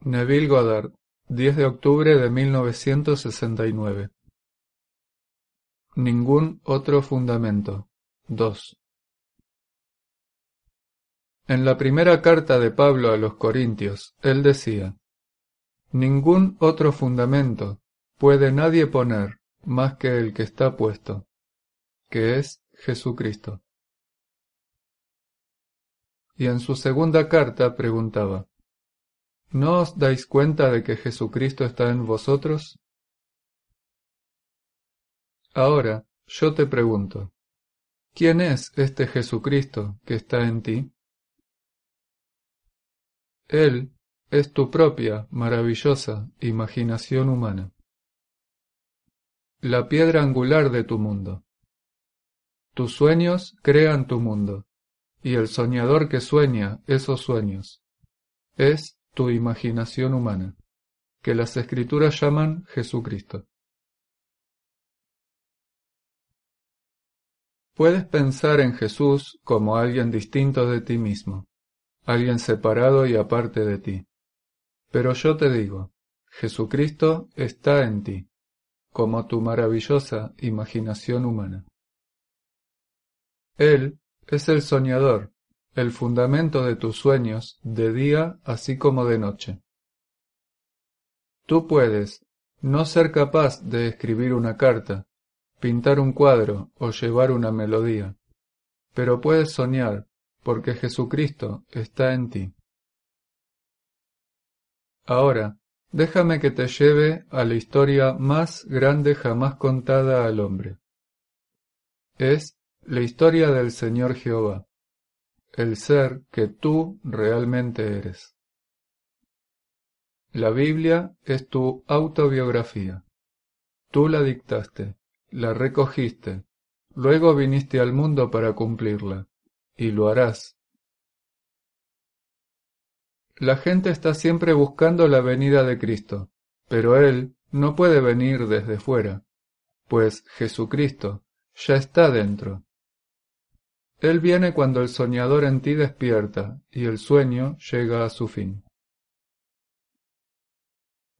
Neville Goddard, 10 de octubre de 1969. Ningún otro fundamento. 2. En la primera carta de Pablo a los Corintios, él decía, Ningún otro fundamento puede nadie poner más que el que está puesto, que es Jesucristo. Y en su segunda carta preguntaba, ¿No os dais cuenta de que Jesucristo está en vosotros? Ahora, yo te pregunto, ¿quién es este Jesucristo que está en ti? Él es tu propia, maravillosa imaginación humana. La piedra angular de tu mundo. Tus sueños crean tu mundo, y el soñador que sueña esos sueños es tu imaginación humana, que las escrituras llaman Jesucristo. Puedes pensar en Jesús como alguien distinto de ti mismo, alguien separado y aparte de ti. Pero yo te digo, Jesucristo está en ti, como tu maravillosa imaginación humana. Él es el soñador, el fundamento de tus sueños de día así como de noche. Tú puedes no ser capaz de escribir una carta, pintar un cuadro o llevar una melodía, pero puedes soñar porque Jesucristo está en ti. Ahora, déjame que te lleve a la historia más grande jamás contada al hombre. Es la historia del Señor Jehová el ser que tú realmente eres. La Biblia es tu autobiografía. Tú la dictaste, la recogiste, luego viniste al mundo para cumplirla, y lo harás. La gente está siempre buscando la venida de Cristo, pero Él no puede venir desde fuera, pues Jesucristo ya está dentro. Él viene cuando el soñador en ti despierta y el sueño llega a su fin.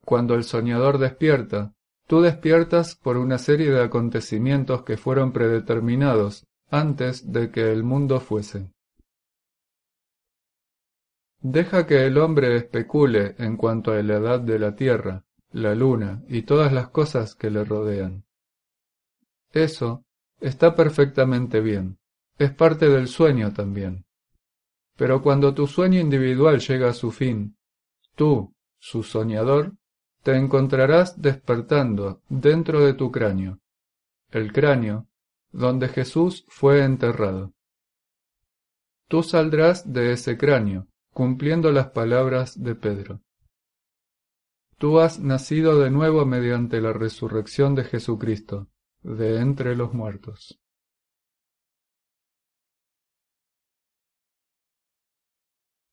Cuando el soñador despierta, tú despiertas por una serie de acontecimientos que fueron predeterminados antes de que el mundo fuese. Deja que el hombre especule en cuanto a la edad de la Tierra, la Luna y todas las cosas que le rodean. Eso está perfectamente bien es parte del sueño también. Pero cuando tu sueño individual llega a su fin, tú, su soñador, te encontrarás despertando dentro de tu cráneo, el cráneo donde Jesús fue enterrado. Tú saldrás de ese cráneo, cumpliendo las palabras de Pedro. Tú has nacido de nuevo mediante la resurrección de Jesucristo, de entre los muertos.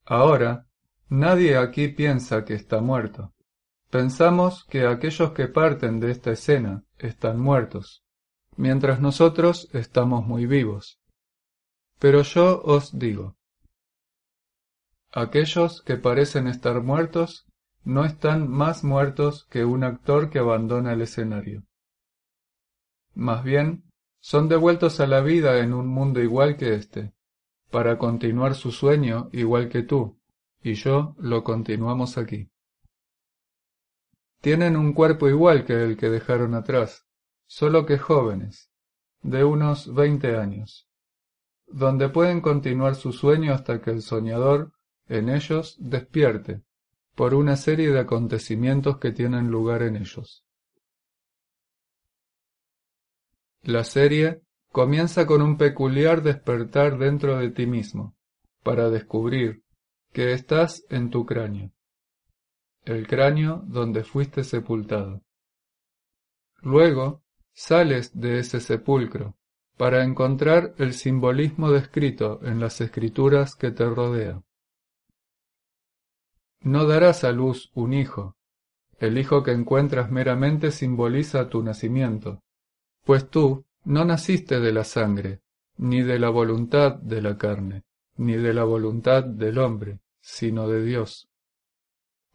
Ahora, nadie aquí piensa que está muerto. Pensamos que aquellos que parten de esta escena están muertos, mientras nosotros estamos muy vivos. Pero yo os digo, aquellos que parecen estar muertos no están más muertos que un actor que abandona el escenario. Más bien, son devueltos a la vida en un mundo igual que éste, para continuar su sueño igual que tú, y yo lo continuamos aquí. Tienen un cuerpo igual que el que dejaron atrás, solo que jóvenes, de unos veinte años, donde pueden continuar su sueño hasta que el soñador en ellos despierte, por una serie de acontecimientos que tienen lugar en ellos. La serie comienza con un peculiar despertar dentro de ti mismo, para descubrir que estás en tu cráneo, el cráneo donde fuiste sepultado. Luego sales de ese sepulcro para encontrar el simbolismo descrito en las escrituras que te rodean. No darás a luz un hijo, el hijo que encuentras meramente simboliza tu nacimiento, pues tú no naciste de la sangre, ni de la voluntad de la carne, ni de la voluntad del hombre, sino de Dios.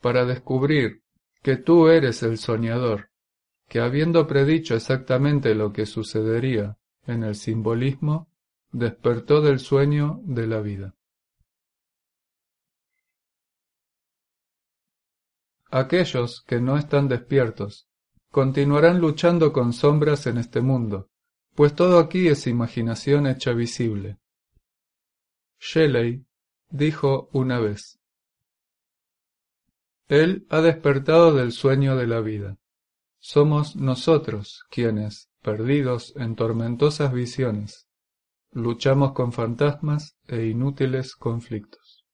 Para descubrir que tú eres el soñador, que habiendo predicho exactamente lo que sucedería en el simbolismo, despertó del sueño de la vida. Aquellos que no están despiertos continuarán luchando con sombras en este mundo, pues todo aquí es imaginación hecha visible. Shelley dijo una vez, Él ha despertado del sueño de la vida. Somos nosotros quienes, perdidos en tormentosas visiones, luchamos con fantasmas e inútiles conflictos.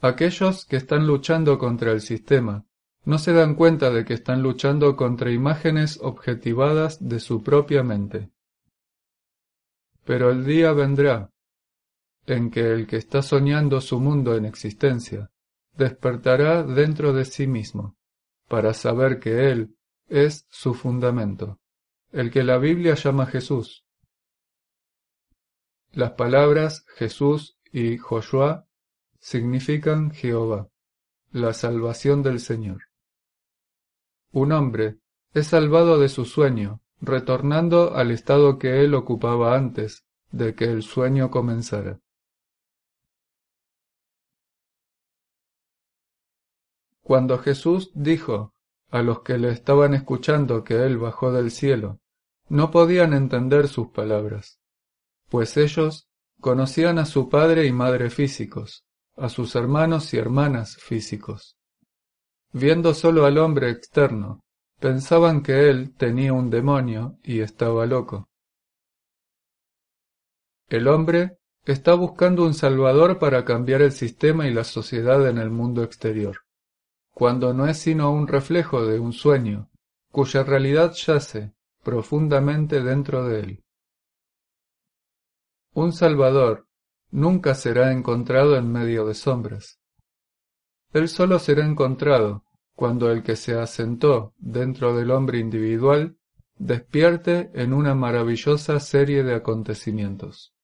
Aquellos que están luchando contra el sistema, no se dan cuenta de que están luchando contra imágenes objetivadas de su propia mente. Pero el día vendrá en que el que está soñando su mundo en existencia despertará dentro de sí mismo, para saber que Él es su fundamento, el que la Biblia llama Jesús. Las palabras Jesús y Joshua significan Jehová, la salvación del Señor un hombre, es salvado de su sueño, retornando al estado que él ocupaba antes de que el sueño comenzara. Cuando Jesús dijo a los que le estaban escuchando que él bajó del cielo, no podían entender sus palabras, pues ellos conocían a su padre y madre físicos, a sus hermanos y hermanas físicos, viendo sólo al hombre externo, pensaban que él tenía un demonio y estaba loco. El hombre está buscando un salvador para cambiar el sistema y la sociedad en el mundo exterior, cuando no es sino un reflejo de un sueño, cuya realidad yace profundamente dentro de él. Un salvador nunca será encontrado en medio de sombras. Él solo será encontrado cuando el que se asentó dentro del hombre individual despierte en una maravillosa serie de acontecimientos.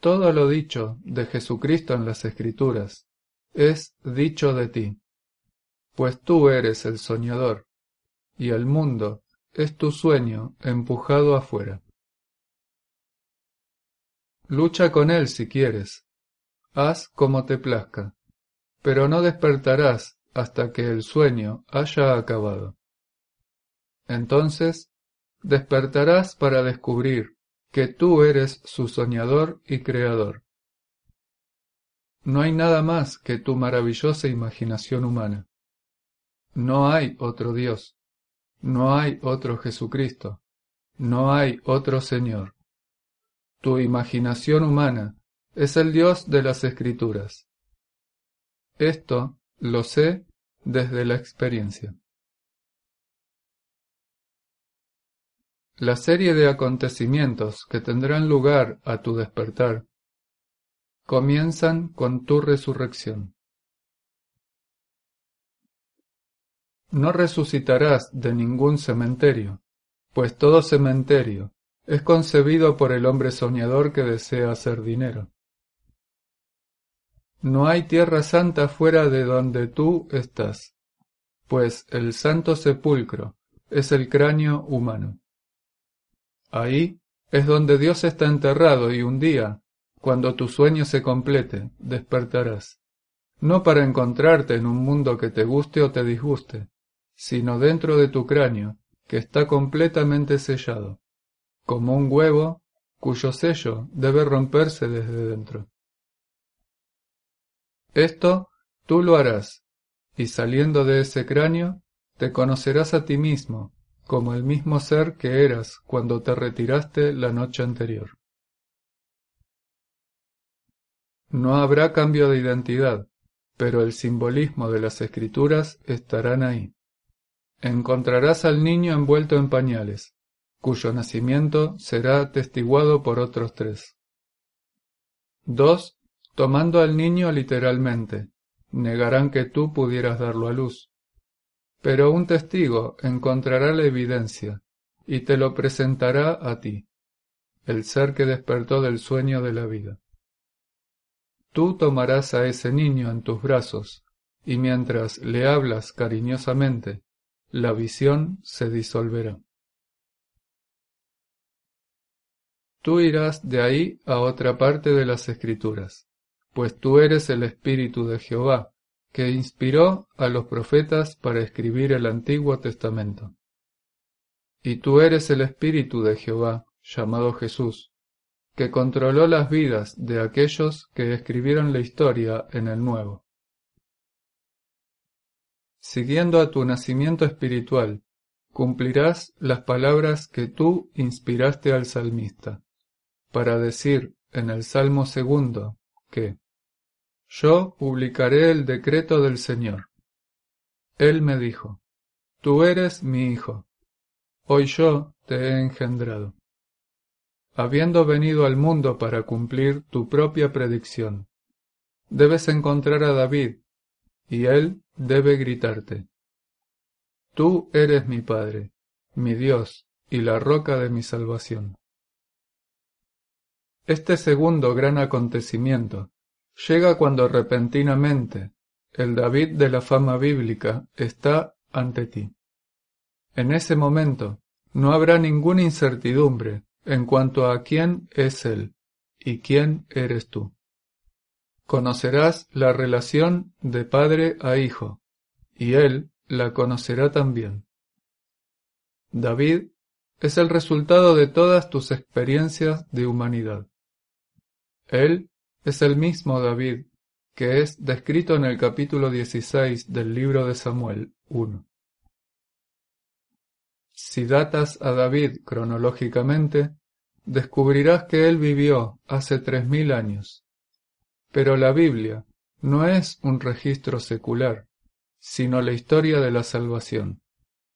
Todo lo dicho de Jesucristo en las Escrituras es dicho de ti, pues tú eres el soñador, y el mundo es tu sueño empujado afuera. Lucha con él si quieres, haz como te plazca, pero no despertarás hasta que el sueño haya acabado. Entonces despertarás para descubrir que tú eres su soñador y creador. No hay nada más que tu maravillosa imaginación humana. No hay otro Dios, no hay otro Jesucristo, no hay otro Señor. Tu imaginación humana es el Dios de las Escrituras. Esto lo sé desde la experiencia. La serie de acontecimientos que tendrán lugar a tu despertar comienzan con tu resurrección. No resucitarás de ningún cementerio, pues todo cementerio es concebido por el hombre soñador que desea hacer dinero. No hay tierra santa fuera de donde tú estás, pues el santo sepulcro es el cráneo humano. Ahí es donde Dios está enterrado y un día, cuando tu sueño se complete, despertarás. No para encontrarte en un mundo que te guste o te disguste, sino dentro de tu cráneo, que está completamente sellado, como un huevo cuyo sello debe romperse desde dentro. Esto tú lo harás, y saliendo de ese cráneo, te conocerás a ti mismo, como el mismo ser que eras cuando te retiraste la noche anterior. No habrá cambio de identidad, pero el simbolismo de las escrituras estarán ahí. Encontrarás al niño envuelto en pañales, cuyo nacimiento será atestiguado por otros tres. Tomando al niño literalmente, negarán que tú pudieras darlo a luz. Pero un testigo encontrará la evidencia y te lo presentará a ti, el ser que despertó del sueño de la vida. Tú tomarás a ese niño en tus brazos y mientras le hablas cariñosamente, la visión se disolverá. Tú irás de ahí a otra parte de las escrituras pues tú eres el Espíritu de Jehová, que inspiró a los profetas para escribir el Antiguo Testamento. Y tú eres el Espíritu de Jehová, llamado Jesús, que controló las vidas de aquellos que escribieron la historia en el Nuevo. Siguiendo a tu nacimiento espiritual, cumplirás las palabras que tú inspiraste al salmista, para decir en el Salmo segundo que yo publicaré el decreto del Señor. Él me dijo, Tú eres mi hijo, hoy yo te he engendrado. Habiendo venido al mundo para cumplir tu propia predicción, debes encontrar a David, y él debe gritarte, Tú eres mi Padre, mi Dios y la roca de mi salvación. Este segundo gran acontecimiento Llega cuando repentinamente el David de la fama bíblica está ante ti. En ese momento no habrá ninguna incertidumbre en cuanto a quién es Él y quién eres tú. Conocerás la relación de padre a hijo, y Él la conocerá también. David es el resultado de todas tus experiencias de humanidad. Él es el mismo David que es descrito en el capítulo 16 del libro de Samuel 1. Si datas a David cronológicamente, descubrirás que él vivió hace tres mil años. Pero la Biblia no es un registro secular, sino la historia de la salvación,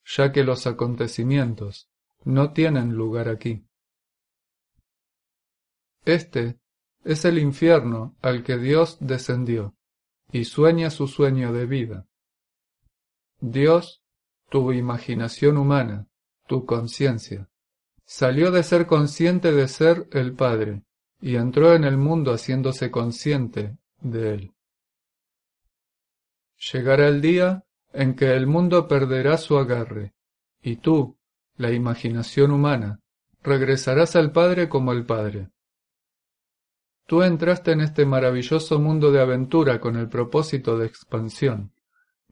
ya que los acontecimientos no tienen lugar aquí. Este es el infierno al que Dios descendió, y sueña su sueño de vida. Dios, tu imaginación humana, tu conciencia, salió de ser consciente de ser el Padre, y entró en el mundo haciéndose consciente de él. Llegará el día en que el mundo perderá su agarre, y tú, la imaginación humana, regresarás al Padre como el Padre. Tú entraste en este maravilloso mundo de aventura con el propósito de expansión,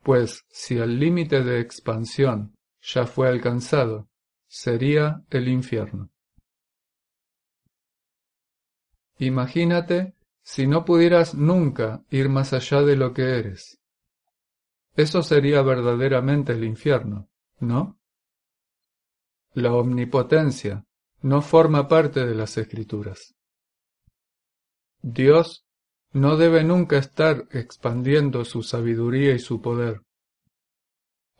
pues si el límite de expansión ya fue alcanzado, sería el infierno. Imagínate si no pudieras nunca ir más allá de lo que eres. Eso sería verdaderamente el infierno, ¿no? La omnipotencia no forma parte de las escrituras. Dios no debe nunca estar expandiendo su sabiduría y su poder.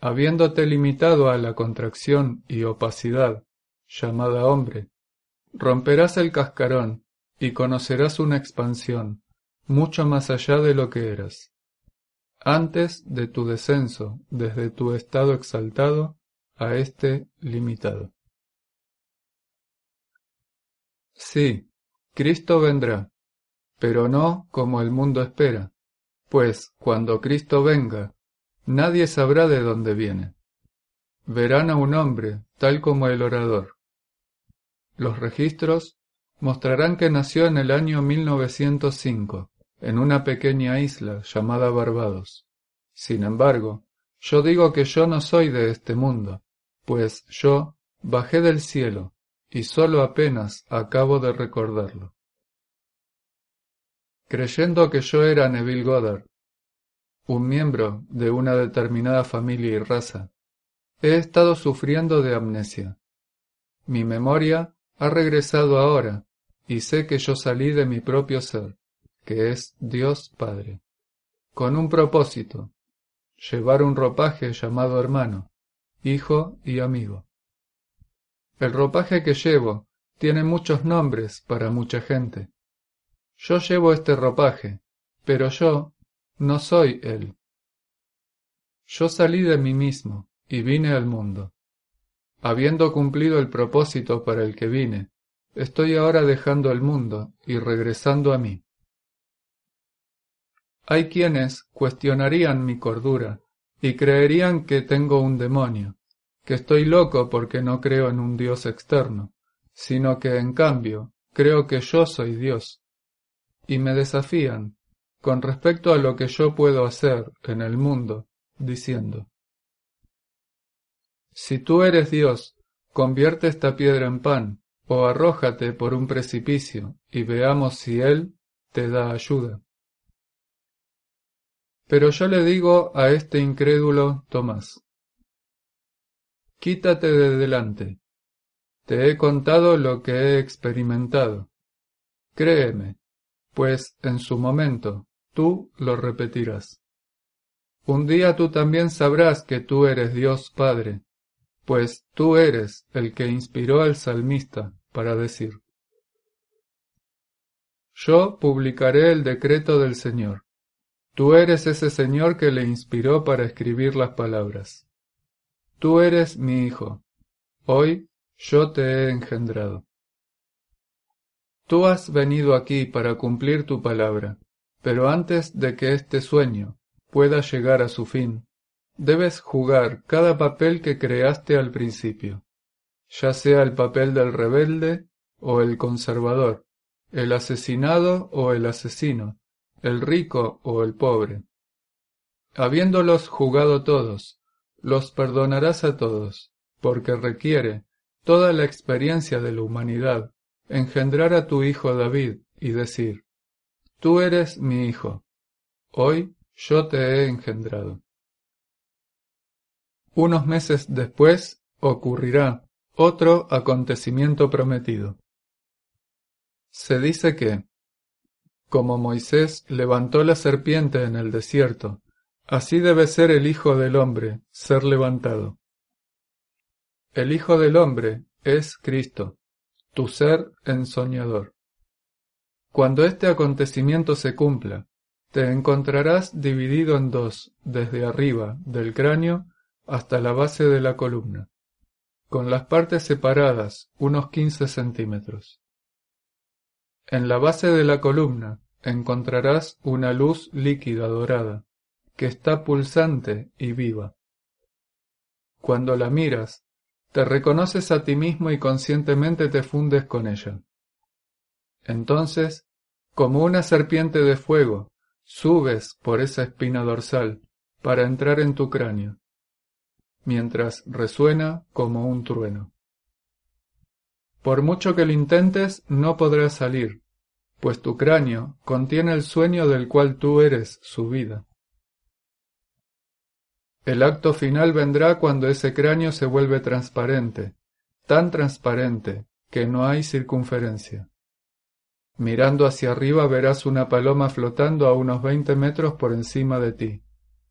Habiéndote limitado a la contracción y opacidad, llamada hombre, romperás el cascarón y conocerás una expansión, mucho más allá de lo que eras. Antes de tu descenso, desde tu estado exaltado a este limitado. Sí, Cristo vendrá pero no como el mundo espera, pues cuando Cristo venga, nadie sabrá de dónde viene. Verán a un hombre, tal como el orador. Los registros mostrarán que nació en el año 1905, en una pequeña isla llamada Barbados. Sin embargo, yo digo que yo no soy de este mundo, pues yo bajé del cielo, y solo apenas acabo de recordarlo creyendo que yo era Neville Goddard, un miembro de una determinada familia y raza. He estado sufriendo de amnesia. Mi memoria ha regresado ahora y sé que yo salí de mi propio ser, que es Dios Padre, con un propósito, llevar un ropaje llamado hermano, hijo y amigo. El ropaje que llevo tiene muchos nombres para mucha gente. Yo llevo este ropaje, pero yo no soy él. Yo salí de mí mismo y vine al mundo. Habiendo cumplido el propósito para el que vine, estoy ahora dejando el mundo y regresando a mí. Hay quienes cuestionarían mi cordura y creerían que tengo un demonio, que estoy loco porque no creo en un Dios externo, sino que en cambio creo que yo soy Dios y me desafían con respecto a lo que yo puedo hacer en el mundo, diciendo, Si tú eres Dios, convierte esta piedra en pan, o arrójate por un precipicio, y veamos si Él te da ayuda. Pero yo le digo a este incrédulo Tomás, Quítate de delante, te he contado lo que he experimentado. Créeme, pues en su momento tú lo repetirás. Un día tú también sabrás que tú eres Dios Padre, pues tú eres el que inspiró al salmista para decir, Yo publicaré el decreto del Señor. Tú eres ese Señor que le inspiró para escribir las palabras. Tú eres mi Hijo. Hoy yo te he engendrado. Tú has venido aquí para cumplir tu palabra, pero antes de que este sueño pueda llegar a su fin, debes jugar cada papel que creaste al principio, ya sea el papel del rebelde o el conservador, el asesinado o el asesino, el rico o el pobre. Habiéndolos jugado todos, los perdonarás a todos, porque requiere toda la experiencia de la humanidad engendrar a tu hijo David y decir, Tú eres mi hijo, hoy yo te he engendrado. Unos meses después ocurrirá otro acontecimiento prometido. Se dice que, como Moisés levantó la serpiente en el desierto, así debe ser el Hijo del Hombre ser levantado. El Hijo del Hombre es Cristo tu ser ensoñador. Cuando este acontecimiento se cumpla, te encontrarás dividido en dos, desde arriba, del cráneo, hasta la base de la columna, con las partes separadas unos 15 centímetros. En la base de la columna encontrarás una luz líquida dorada, que está pulsante y viva. Cuando la miras, te reconoces a ti mismo y conscientemente te fundes con ella. Entonces, como una serpiente de fuego, subes por esa espina dorsal para entrar en tu cráneo, mientras resuena como un trueno. Por mucho que lo intentes, no podrás salir, pues tu cráneo contiene el sueño del cual tú eres su vida. El acto final vendrá cuando ese cráneo se vuelve transparente, tan transparente que no hay circunferencia. Mirando hacia arriba verás una paloma flotando a unos veinte metros por encima de ti,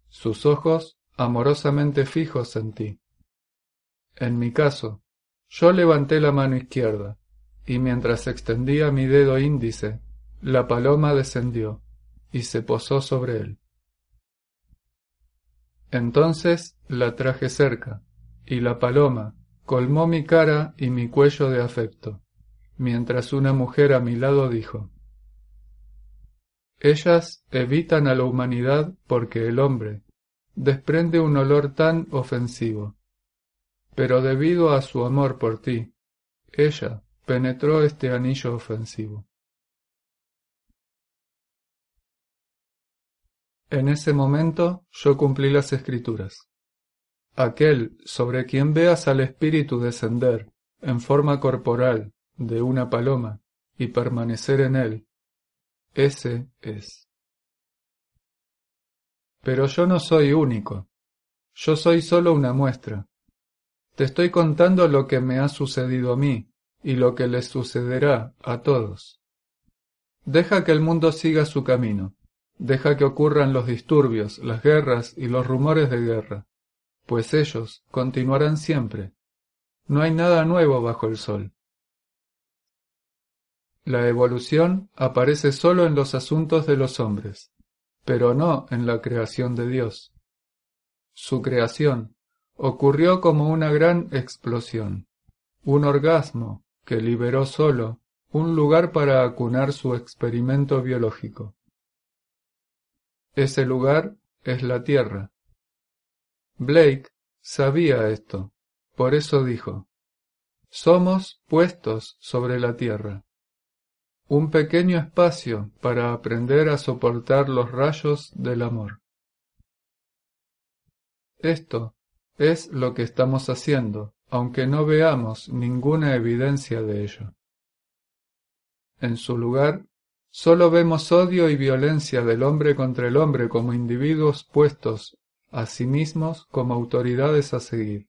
sus ojos amorosamente fijos en ti. En mi caso, yo levanté la mano izquierda, y mientras extendía mi dedo índice, la paloma descendió y se posó sobre él. Entonces la traje cerca, y la paloma colmó mi cara y mi cuello de afecto, mientras una mujer a mi lado dijo, Ellas evitan a la humanidad porque el hombre desprende un olor tan ofensivo. Pero debido a su amor por ti, ella penetró este anillo ofensivo. En ese momento yo cumplí las escrituras. Aquel sobre quien veas al Espíritu descender en forma corporal de una paloma y permanecer en él, ese es. Pero yo no soy único, yo soy solo una muestra. Te estoy contando lo que me ha sucedido a mí y lo que les sucederá a todos. Deja que el mundo siga su camino. Deja que ocurran los disturbios, las guerras y los rumores de guerra, pues ellos continuarán siempre. No hay nada nuevo bajo el sol. La evolución aparece sólo en los asuntos de los hombres, pero no en la creación de Dios. Su creación ocurrió como una gran explosión, un orgasmo que liberó solo un lugar para acunar su experimento biológico. Ese lugar es la Tierra. Blake sabía esto, por eso dijo, Somos puestos sobre la Tierra. Un pequeño espacio para aprender a soportar los rayos del amor. Esto es lo que estamos haciendo, aunque no veamos ninguna evidencia de ello. En su lugar, Solo vemos odio y violencia del hombre contra el hombre como individuos puestos a sí mismos como autoridades a seguir,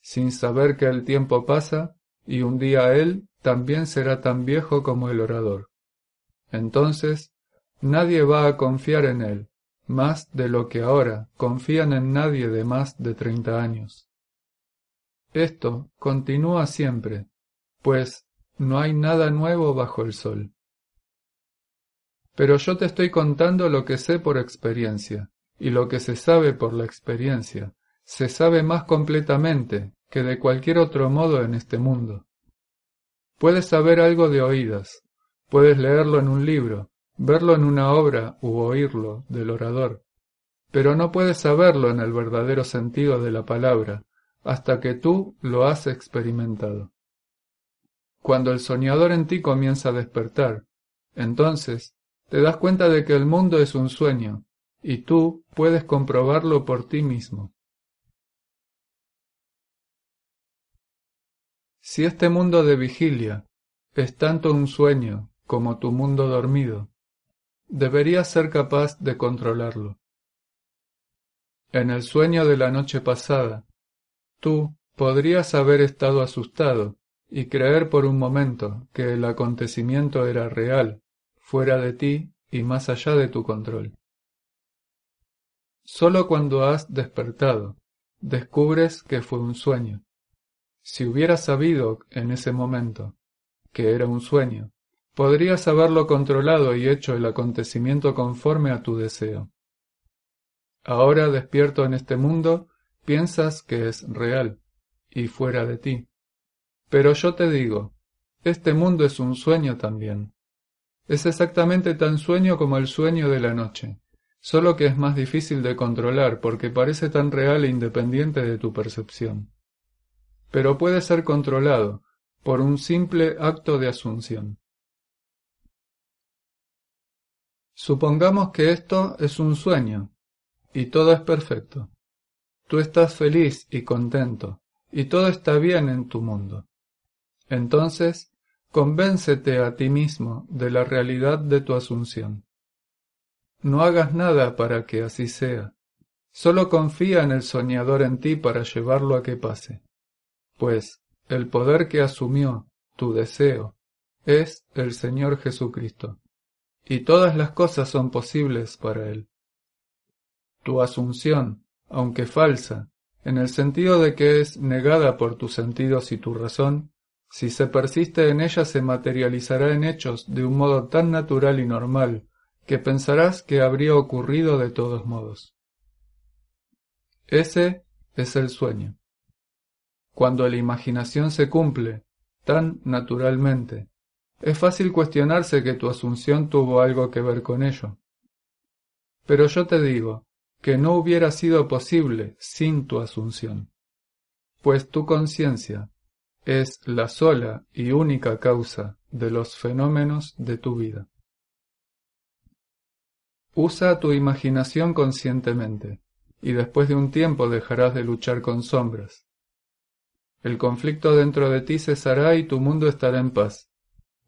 sin saber que el tiempo pasa y un día él también será tan viejo como el orador. Entonces, nadie va a confiar en él, más de lo que ahora confían en nadie de más de treinta años. Esto continúa siempre, pues no hay nada nuevo bajo el sol. Pero yo te estoy contando lo que sé por experiencia, y lo que se sabe por la experiencia, se sabe más completamente que de cualquier otro modo en este mundo. Puedes saber algo de oídas, puedes leerlo en un libro, verlo en una obra u oírlo del orador, pero no puedes saberlo en el verdadero sentido de la palabra hasta que tú lo has experimentado. Cuando el soñador en ti comienza a despertar, entonces te das cuenta de que el mundo es un sueño, y tú puedes comprobarlo por ti mismo. Si este mundo de vigilia es tanto un sueño como tu mundo dormido, deberías ser capaz de controlarlo. En el sueño de la noche pasada, tú podrías haber estado asustado y creer por un momento que el acontecimiento era real fuera de ti y más allá de tu control. Solo cuando has despertado, descubres que fue un sueño. Si hubieras sabido en ese momento que era un sueño, podrías haberlo controlado y hecho el acontecimiento conforme a tu deseo. Ahora despierto en este mundo, piensas que es real y fuera de ti. Pero yo te digo, este mundo es un sueño también. Es exactamente tan sueño como el sueño de la noche, solo que es más difícil de controlar porque parece tan real e independiente de tu percepción. Pero puede ser controlado por un simple acto de asunción. Supongamos que esto es un sueño, y todo es perfecto. Tú estás feliz y contento, y todo está bien en tu mundo. Entonces, Convéncete a ti mismo de la realidad de tu asunción. No hagas nada para que así sea. Solo confía en el soñador en ti para llevarlo a que pase. Pues el poder que asumió tu deseo es el Señor Jesucristo, y todas las cosas son posibles para Él. Tu asunción, aunque falsa, en el sentido de que es negada por tus sentidos y tu razón, si se persiste en ella se materializará en hechos de un modo tan natural y normal, que pensarás que habría ocurrido de todos modos. Ese es el sueño. Cuando la imaginación se cumple, tan naturalmente, es fácil cuestionarse que tu asunción tuvo algo que ver con ello. Pero yo te digo que no hubiera sido posible sin tu asunción, pues tu conciencia es la sola y única causa de los fenómenos de tu vida. Usa tu imaginación conscientemente, y después de un tiempo dejarás de luchar con sombras. El conflicto dentro de ti cesará y tu mundo estará en paz.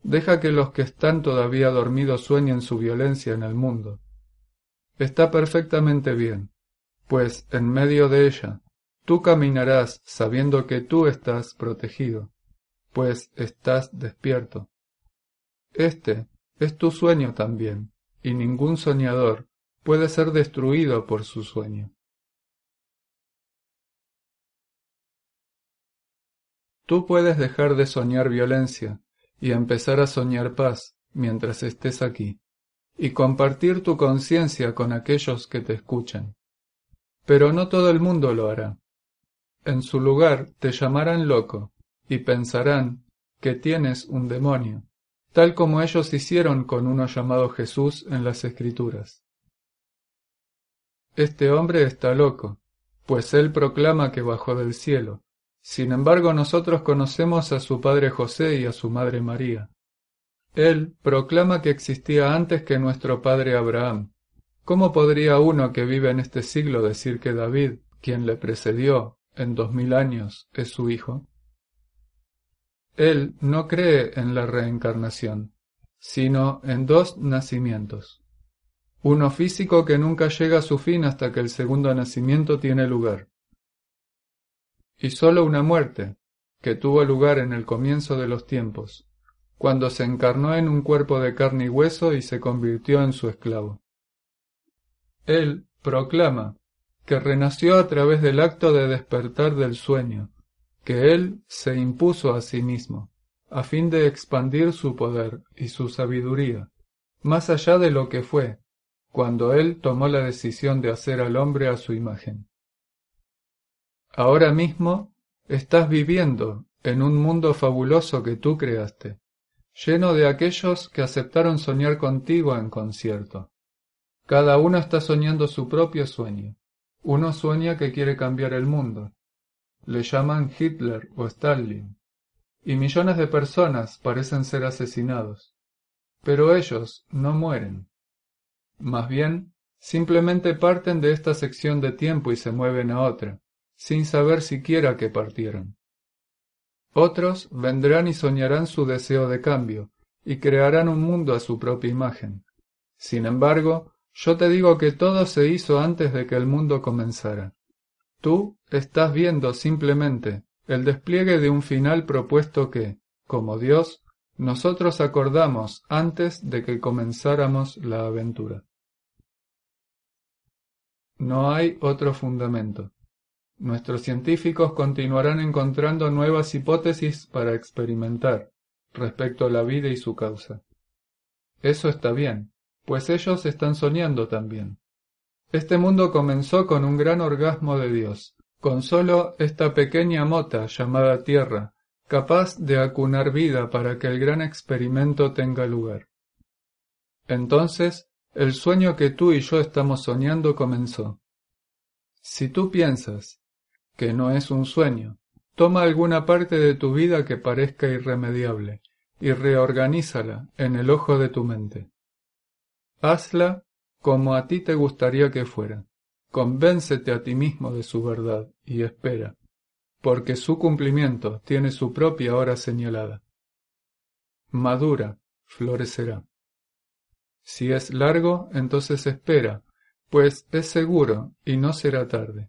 Deja que los que están todavía dormidos sueñen su violencia en el mundo. Está perfectamente bien, pues en medio de ella Tú caminarás sabiendo que tú estás protegido, pues estás despierto. Este es tu sueño también, y ningún soñador puede ser destruido por su sueño. Tú puedes dejar de soñar violencia y empezar a soñar paz mientras estés aquí, y compartir tu conciencia con aquellos que te escuchan. Pero no todo el mundo lo hará. En su lugar te llamarán loco, y pensarán que tienes un demonio, tal como ellos hicieron con uno llamado Jesús en las Escrituras. Este hombre está loco, pues él proclama que bajó del cielo. Sin embargo, nosotros conocemos a su padre José y a su madre María. Él proclama que existía antes que nuestro padre Abraham. ¿Cómo podría uno que vive en este siglo decir que David, quien le precedió, en dos mil años es su hijo, él no cree en la reencarnación, sino en dos nacimientos. Uno físico que nunca llega a su fin hasta que el segundo nacimiento tiene lugar. Y sólo una muerte, que tuvo lugar en el comienzo de los tiempos, cuando se encarnó en un cuerpo de carne y hueso y se convirtió en su esclavo. Él proclama que renació a través del acto de despertar del sueño, que él se impuso a sí mismo, a fin de expandir su poder y su sabiduría, más allá de lo que fue, cuando él tomó la decisión de hacer al hombre a su imagen. Ahora mismo estás viviendo en un mundo fabuloso que tú creaste, lleno de aquellos que aceptaron soñar contigo en concierto. Cada uno está soñando su propio sueño. Uno sueña que quiere cambiar el mundo. Le llaman Hitler o Stalin. Y millones de personas parecen ser asesinados. Pero ellos no mueren. Más bien, simplemente parten de esta sección de tiempo y se mueven a otra, sin saber siquiera que partieron. Otros vendrán y soñarán su deseo de cambio, y crearán un mundo a su propia imagen. Sin embargo, yo te digo que todo se hizo antes de que el mundo comenzara. Tú estás viendo simplemente el despliegue de un final propuesto que, como Dios, nosotros acordamos antes de que comenzáramos la aventura. No hay otro fundamento. Nuestros científicos continuarán encontrando nuevas hipótesis para experimentar respecto a la vida y su causa. Eso está bien, pues ellos están soñando también. Este mundo comenzó con un gran orgasmo de Dios, con sólo esta pequeña mota llamada tierra, capaz de acunar vida para que el gran experimento tenga lugar. Entonces, el sueño que tú y yo estamos soñando comenzó. Si tú piensas que no es un sueño, toma alguna parte de tu vida que parezca irremediable y reorganízala en el ojo de tu mente. Hazla como a ti te gustaría que fuera. Convéncete a ti mismo de su verdad y espera, porque su cumplimiento tiene su propia hora señalada. Madura, florecerá. Si es largo, entonces espera, pues es seguro y no será tarde.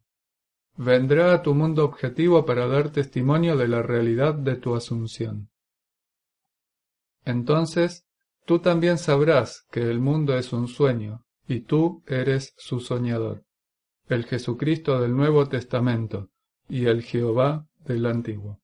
Vendrá a tu mundo objetivo para dar testimonio de la realidad de tu asunción. Entonces Tú también sabrás que el mundo es un sueño, y tú eres su soñador, el Jesucristo del Nuevo Testamento y el Jehová del Antiguo.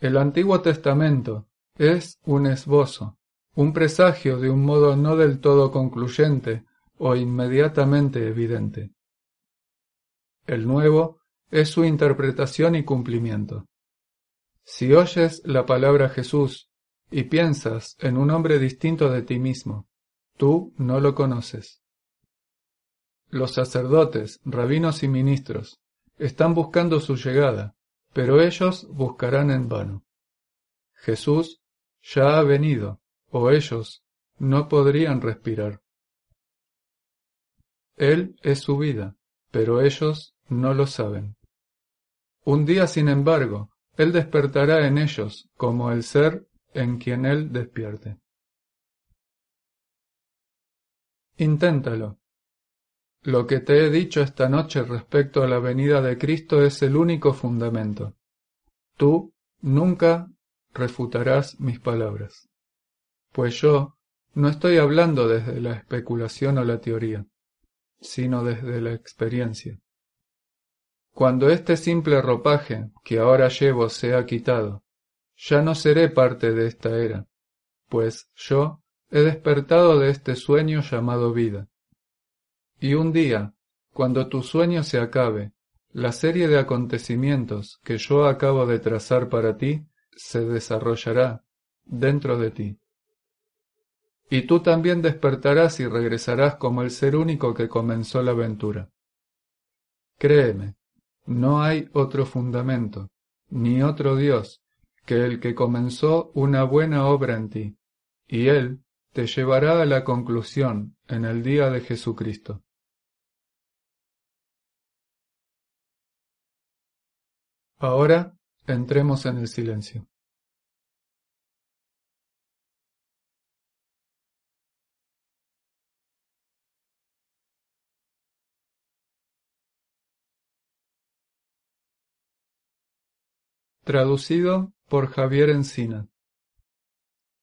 El Antiguo Testamento es un esbozo, un presagio de un modo no del todo concluyente o inmediatamente evidente. El Nuevo es su interpretación y cumplimiento. Si oyes la palabra Jesús y piensas en un hombre distinto de ti mismo, tú no lo conoces. Los sacerdotes, rabinos y ministros están buscando su llegada, pero ellos buscarán en vano. Jesús ya ha venido, o ellos no podrían respirar. Él es su vida, pero ellos no lo saben. Un día, sin embargo, él despertará en ellos como el ser en quien Él despierte. Inténtalo. Lo que te he dicho esta noche respecto a la venida de Cristo es el único fundamento. Tú nunca refutarás mis palabras, pues yo no estoy hablando desde la especulación o la teoría, sino desde la experiencia. Cuando este simple ropaje que ahora llevo sea quitado, ya no seré parte de esta era, pues yo he despertado de este sueño llamado vida. Y un día, cuando tu sueño se acabe, la serie de acontecimientos que yo acabo de trazar para ti se desarrollará dentro de ti. Y tú también despertarás y regresarás como el ser único que comenzó la aventura. Créeme, no hay otro fundamento, ni otro Dios, que el que comenzó una buena obra en ti, y Él te llevará a la conclusión en el día de Jesucristo. Ahora entremos en el silencio. Traducido por Javier Encina.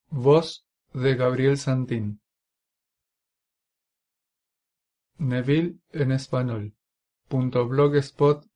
Voz de Gabriel Santín. Neville en español. .blogspot